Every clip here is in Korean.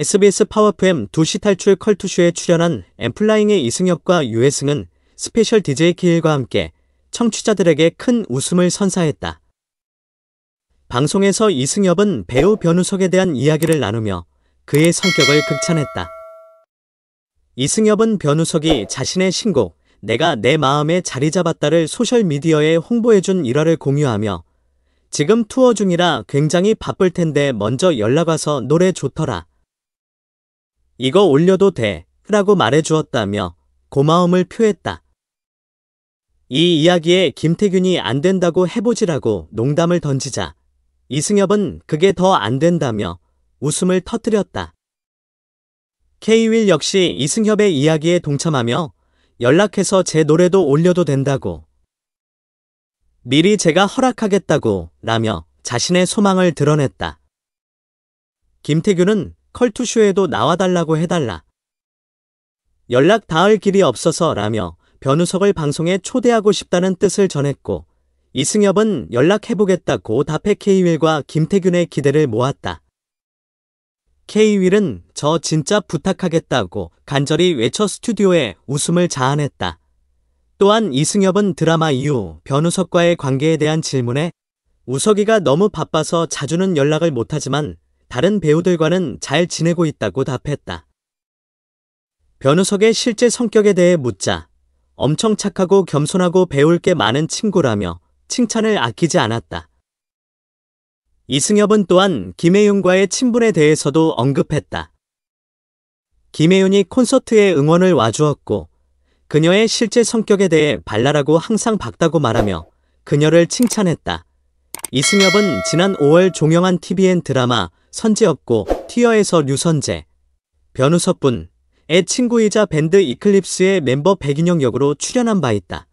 SBS 파워프엠 2시 탈출 컬투쇼에 출연한 엠플라잉의 이승엽과 유해승은 스페셜 DJ 기일과 함께 청취자들에게 큰 웃음을 선사했다. 방송에서 이승엽은 배우 변우석에 대한 이야기를 나누며 그의 성격을 극찬했다. 이승엽은 변우석이 자신의 신곡 내가 내 마음에 자리 잡았다를 소셜미디어에 홍보해준 일화를 공유하며 지금 투어 중이라 굉장히 바쁠 텐데 먼저 연락와서 노래 좋더라. 이거 올려도 돼 라고 말해주었다며 고마움을 표했다. 이 이야기에 김태균이 안 된다고 해보지라고 농담을 던지자 이승엽은 그게 더 안 된다며 웃음을 터뜨렸다. K윌 역시 이승엽의 이야기에 동참하며 연락해서 제 노래도 올려도 된다고 미리 제가 허락하겠다고 라며 자신의 소망을 드러냈다. 김태균은 컬투쇼에도 나와달라고 해달라. 연락 닿을 길이 없어서 라며 변우석을 방송에 초대하고 싶다는 뜻을 전했고 이승엽은 연락해보겠다고 답해 K윌과 김태균의 기대를 모았다. K윌은 저 진짜 부탁하겠다고 간절히 외쳐 스튜디오에 웃음을 자아냈다. 또한 이승엽은 드라마 이후 변우석과의 관계에 대한 질문에 우석이가 너무 바빠서 자주는 연락을 못하지만 다른 배우들과는 잘 지내고 있다고 답했다. 변우석의 실제 성격에 대해 묻자 엄청 착하고 겸손하고 배울 게 많은 친구라며 칭찬을 아끼지 않았다. 이승엽은 또한 김혜윤과의 친분에 대해서도 언급했다. 김혜윤이 콘서트에 응원을 와주었고 그녀의 실제 성격에 대해 발랄하고 항상 밝다고 말하며 그녀를 칭찬했다. 이승엽은 지난 5월 종영한 TVN 드라마 선지였고 티어에서 류선재, 변우섭뿐 애 친구이자 밴드 이클립스의 멤버 백인영 역으로 출연한 바 있다.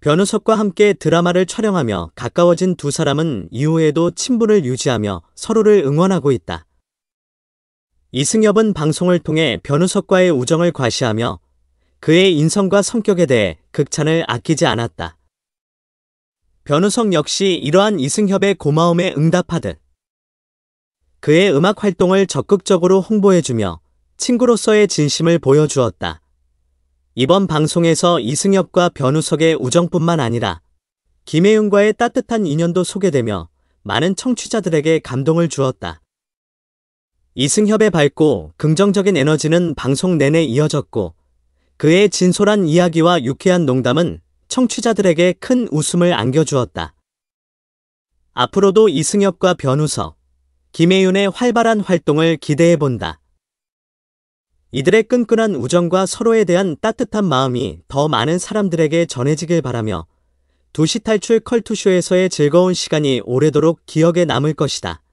변우섭과 함께 드라마를 촬영하며 가까워진 두 사람은 이후에도 친분을 유지하며 서로를 응원하고 있다. 이승엽은 방송을 통해 변우섭과의 우정을 과시하며 그의 인성과 성격에 대해 극찬을 아끼지 않았다. 변우석 역시 이러한 이승협의 고마움에 응답하듯 그의 음악 활동을 적극적으로 홍보해주며 친구로서의 진심을 보여주었다. 이번 방송에서 이승엽과 변우석의 우정뿐만 아니라 김혜윤과의 따뜻한 인연도 소개되며 많은 청취자들에게 감동을 주었다. 이승엽의 밝고 긍정적인 에너지는 방송 내내 이어졌고 그의 진솔한 이야기와 유쾌한 농담은 청취자들에게 큰 웃음을 안겨주었다. 앞으로도 이승엽과 변우석, 김혜윤의 활발한 활동을 기대해본다. 이들의 끈끈한 우정과 서로에 대한 따뜻한 마음이 더 많은 사람들에게 전해지길 바라며 도시 탈출 컬투쇼에서의 즐거운 시간이 오래도록 기억에 남을 것이다.